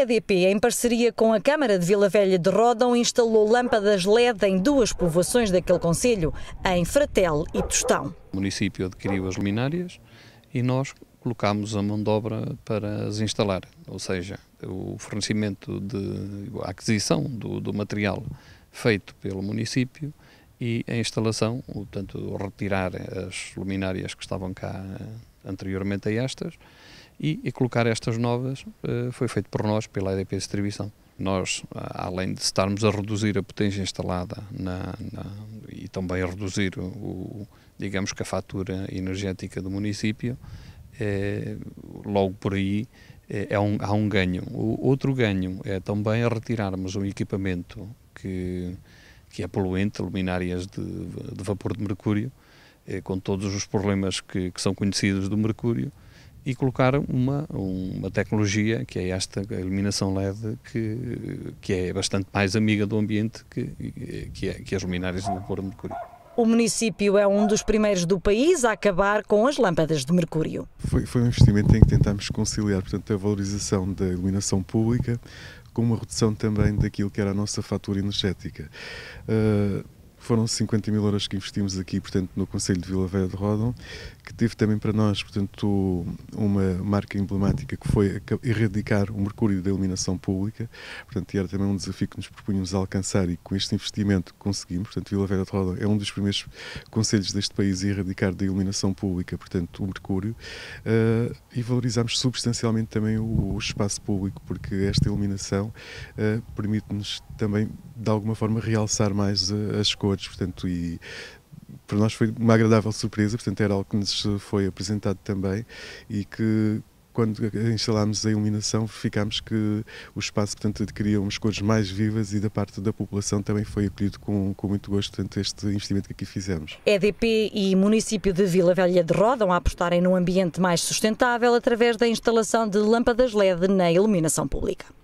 EDP, em parceria com a Câmara de Vila Velha de Rodão, instalou lâmpadas LED em duas povoações daquele concelho, em Fratel e Tostão. O município adquiriu as luminárias e nós colocámos a mão de obra para as instalar, ou seja, o fornecimento de a aquisição do, do material feito pelo município e a instalação, tanto retirar as luminárias que estavam cá anteriormente a estas e, e colocar estas novas uh, foi feito por nós, pela EDP Distribuição. Nós, além de estarmos a reduzir a potência instalada na, na, e também a reduzir, o, o, digamos que a fatura energética do município, eh, logo por aí eh, é um, há um ganho. O outro ganho é também a retirarmos um equipamento que, que é poluente, luminárias de, de vapor de mercúrio, com todos os problemas que, que são conhecidos do mercúrio, e colocar uma, uma tecnologia que é esta a iluminação LED que, que é bastante mais amiga do ambiente que, que, é, que as luminárias vapor de mercúrio. O município é um dos primeiros do país a acabar com as lâmpadas de mercúrio. Foi, foi um investimento em que tentámos conciliar portanto, a valorização da iluminação pública com uma redução também daquilo que era a nossa fatura energética. Uh, foram 50 mil euros que investimos aqui, portanto, no Conselho de Vila Velha de Rodon, que teve também para nós, portanto, uma marca emblemática que foi erradicar o mercúrio da iluminação pública, portanto, era também um desafio que nos propunhamos alcançar e com este investimento conseguimos, portanto, Vila Velha de Rodon é um dos primeiros conselhos deste país a erradicar da iluminação pública, portanto, o mercúrio, uh, e valorizamos substancialmente também o, o, espaço público, porque esta iluminação uh, permite-nos também, de alguma forma, realçar mais uh, as cores portanto, e para nós foi uma agradável surpresa, portanto, era algo que nos foi apresentado também e que quando instalámos a iluminação ficámos que o espaço portanto adquiria umas cores mais vivas e da parte da população também foi acolhido com, com muito gosto portanto, este investimento que aqui fizemos. EDP e município de Vila Velha de Rodam a apostarem num ambiente mais sustentável através da instalação de lâmpadas LED na iluminação pública.